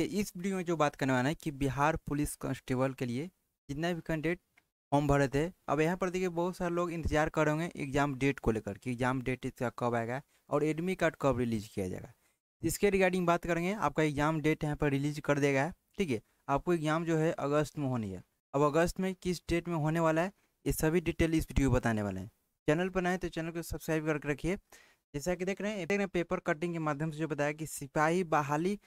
इस वीडियो में जो बात करने वाला है कि बिहार पुलिस कांस्टेबल के लिए जितना भी कैंडिडेट फॉर्म भरे थे अब यहाँ पर देखिए बहुत सारे लोग इंतजार कर होंगे एग्जाम डेट को लेकर कि एग्जाम डेट इसका कब आएगा और एडमिट कार्ड कब रिलीज किया जाएगा इसके रिगार्डिंग बात करेंगे आपका एग्जाम डेट यहाँ पर रिलीज कर देगा ठीक है आपको एग्जाम जो है अगस्त में होनी है अब अगस्त में किस डेट में होने वाला है ये सभी डिटेल इस वीडियो बताने वाले हैं चैनल पर नए तो चैनल को सब्सक्राइब करके रखिए जैसा कि देख रहे हैं देख रहे हैं पेपर कटिंग के माध्यम से जो बताया कि सिपाही बहाली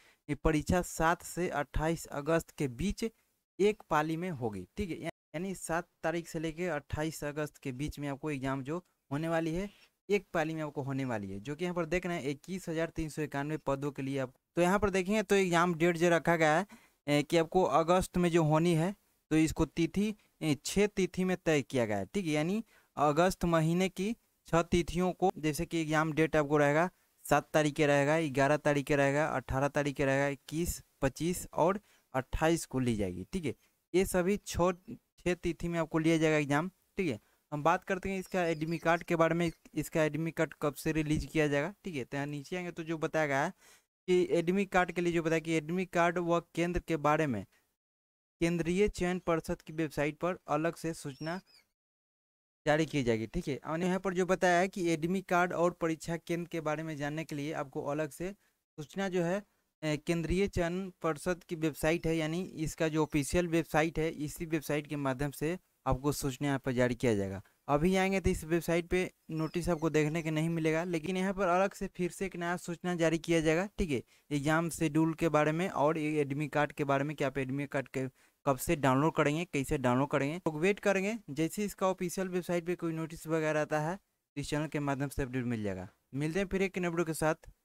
परीक्षा सात से अट्ठाईस अगस्त के बीच एक पाली में होगी ठीक है यानी सात तारीख से लेकर अट्ठाईस अगस्त के बीच में आपको एग्जाम जो होने वाली है एक पाली में आपको होने वाली है जो कि यहाँ पर देख रहे हैं इक्कीस हज़ार तीन सौ इक्यानवे पदों के लिए आप तो यहाँ पर देखेंगे तो एग्जाम डेट जो रखा गया है कि आपको अगस्त में जो होनी है तो इसको तिथि छः तिथि में तय किया गया है ठीक है यानी अगस्त महीने की छः तिथियों को जैसे कि एग्जाम डेट आपको रहेगा सात तारीख के रहेगा ग्यारह तारीख के रहेगा अट्ठारह तारीख के रहेगा इक्कीस पच्चीस और अट्ठाईस को ली जाएगी ठीक है ये सभी छः छः तिथि में आपको लिया जाएगा एग्जाम ठीक है हम बात करते हैं इसका एडमिट कार्ड के बारे में इसका एडमिट कार्ड कब से रिलीज किया जाएगा ठीक है तो यहाँ नीचे आएंगे तो जो बताया गया है कि एडमिट कार्ड के लिए जो बताया कि एडमिट कार्ड व केंद्र के बारे में केंद्रीय चयन परिषद की वेबसाइट पर अलग से सूचना जारी की जाएगी ठीक है और यहाँ पर जो बताया है कि एडमी कार्ड और परीक्षा केंद्र के बारे में जानने के लिए आपको अलग से सूचना जो है केंद्रीय चयन पर्षद की वेबसाइट है यानी इसका जो ऑफिशियल वेबसाइट है इसी वेबसाइट के माध्यम से आपको सूचना यहाँ पर जारी किया जाएगा अभी आएंगे तो इस वेबसाइट पे नोटिस आपको देखने के नहीं मिलेगा लेकिन यहाँ पर अलग से फिर से एक नया सूचना जारी किया जाएगा ठीक है एग्जाम शेड्यूल के बारे में और ये एडमिट कार्ड के बारे में कि आप एडमिट कार्ड के कब से डाउनलोड करेंगे कैसे डाउनलोड करेंगे तो वेट करेंगे जैसे इसका ऑफिशियल वेबसाइट पर कोई नोटिस वगैरह आता है इस चैनल के माध्यम से अपडेट मिल जाएगा मिलते हैं फिर एक नब्डो के साथ